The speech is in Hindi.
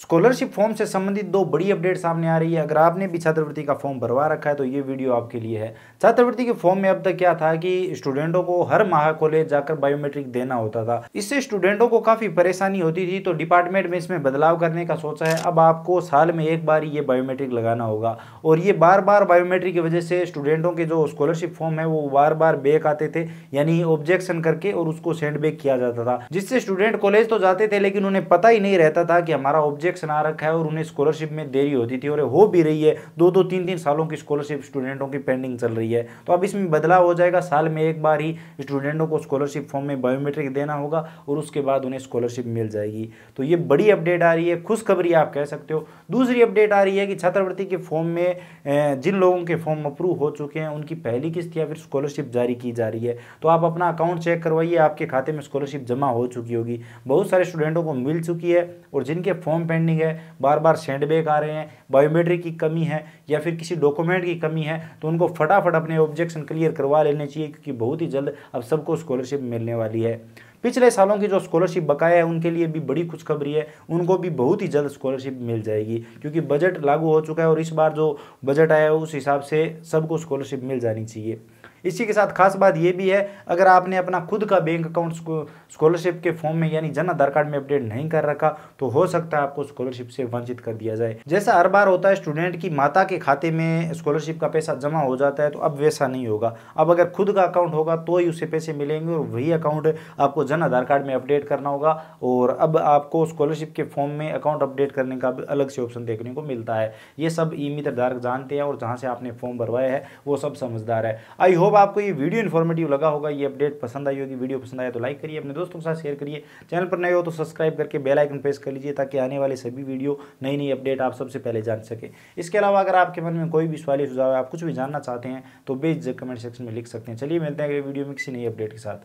स्कॉलरशिप फॉर्म से संबंधित दो बड़ी अपडेट सामने आ रही है अगर आपने भी छात्रवृत्ति का फॉर्म भरवा रखा है तो ये वीडियो आपके लिए है छात्रवृत्ति के फॉर्म में अब तक क्या था कि स्टूडेंटों को हर माह कॉलेज जाकर बायोमेट्रिक देना होता था इससे स्टूडेंटों को काफी परेशानी होती थी तो डिपार्टमेंट में इसमें बदलाव करने का सोचा है अब आपको साल में एक बार ये बायोमेट्रिक लगाना होगा और ये बार बार बायोमेट्रिक की वजह से स्टूडेंटों के जो स्कॉलरशिप फॉर्म है वो बार बार बेक आते थे यानी ऑब्जेक्शन करके और उसको सेंड बेक किया जाता था जिससे स्टूडेंट कॉलेज तो जाते थे लेकिन उन्हें पता ही नहीं रहता था कि हमारा ऑब्जेक्ट रिजेक्शन आ रखा है और उन्हें स्कॉलरशिप में देरी होती थी और हो भी रही है दो दो तीन तीन सालों की स्कॉलरशिप स्टूडेंटों की पेंडिंग चल रही है तो अब इसमें बदलाव हो जाएगा साल में एक बार ही स्टूडेंटों को स्कॉलरशिप फॉर्म में बायोमेट्रिक देना होगा और उसके बाद उन्हें स्कॉलरशिप मिल जाएगी तो ये बड़ी अपडेट आ रही है खुशखबरी आप कह सकते हो दूसरी अपडेट आ रही है कि छात्रवृत्ति के फॉर्म में जिन लोगों के फॉर्म अप्रूव हो चुके हैं उनकी पहली किस्त या फिर स्कॉलरशिप जारी की जा रही है तो आप अपना अकाउंट चेक करवाइए आपके खाते में स्कॉलरशिप जमा हो चुकी होगी बहुत सारे स्टूडेंटों को मिल चुकी है और जिनके फॉर्म पेंडिंग है बार बार सेंडबैक आ रहे हैं बायोमेट्रिक की कमी है या फिर किसी डॉक्यूमेंट की कमी है तो उनको फटाफट अपने ऑब्जेक्शन क्लियर करवा लेने चाहिए क्योंकि बहुत ही जल्द अब सबको स्कॉलरशिप मिलने वाली है पिछले सालों की जो स्कॉलरशिप बकाया है उनके लिए भी बड़ी खुशखबरी है उनको भी बहुत ही जल्द स्कॉलरशिप मिल जाएगी क्योंकि बजट लागू हो चुका है और इस बार जो बजट आया है उस हिसाब से सबको स्कॉलरशिप मिल जानी चाहिए इसी के साथ खास बात यह भी है अगर आपने अपना खुद का बैंक अकाउंट स्कॉलरशिप के फॉर्म में यानी जन आधार कार्ड में अपडेट नहीं कर रखा तो हो सकता है आपको स्कॉलरशिप से वंचित कर दिया जाए जैसा हर बार होता है स्टूडेंट की माता के खाते में स्कॉलरशिप का पैसा जमा हो जाता है तो अब वैसा नहीं होगा अब अगर खुद का अकाउंट होगा तो ही उसे पैसे मिलेंगे और वही अकाउंट आपको जन आधार कार्ड में अपडेट करना होगा और अब आपको स्कॉलरशिप के फॉर्म में अकाउंट अपडेट करने का अलग से ऑप्शन देखने को मिलता है ये सब ई मित्र जानते हैं और जहाँ से आपने फॉर्म भरवाया है वो सब समझदार है आई होप आपको ये वीडियो इन्फॉर्मेटिव लगा होगा ये अपडेट पसंद आई होगी वीडियो पसंद आया तो लाइक करिए अपने दोस्तों के साथ शेयर करिए चैनल पर नए हो तो सब्सक्राइब करके बेल आइकन प्रेस कर लीजिए ताकि आने वाले सभी वीडियो नई नई अपडेट आप सबसे पहले जान सके इसके अलावा अगर आपके मन में कोई भी सवाल सुझाव है आप कुछ भी जानना चाहते हैं तो बेझ कमेंट सेक्शन में लिख सकते हैं चलिए मिलते हैं अगले वीडियो में किसी नई अपडेट के साथ